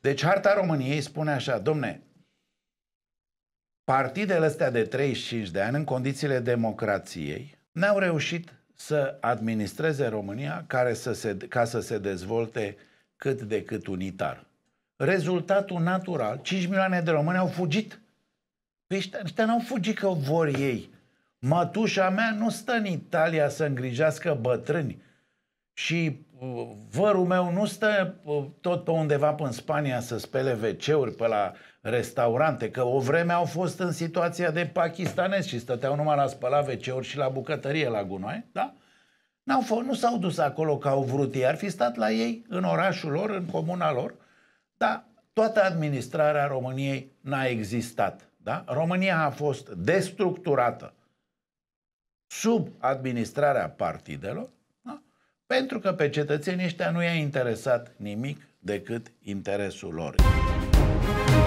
Deci harta României spune așa, domne, partidele astea de 35 de ani în condițiile democrației n-au reușit să administreze România care să se, ca să se dezvolte cât de cât unitar. Rezultatul natural, 5 milioane de români au fugit. Păi ăștia, ăștia n-au fugit că vor ei. Mătușa mea nu stă în Italia să îngrijească bătrâni și vărul meu nu stă uh, tot pe undeva în Spania să spele WC-uri pe la restaurante, că o vreme au fost în situația de pakistanezi și stăteau numai la spăla WC-uri și la bucătărie la gunoi, da? N-au fost, nu s-au dus acolo că au vrut ei, ar fi stat la ei, în orașul lor, în comuna lor, dar toată administrarea României n-a existat. Da? România a fost destructurată sub administrarea partidelor pentru că pe cetățenii ăștia nu i-a interesat nimic decât interesul lor.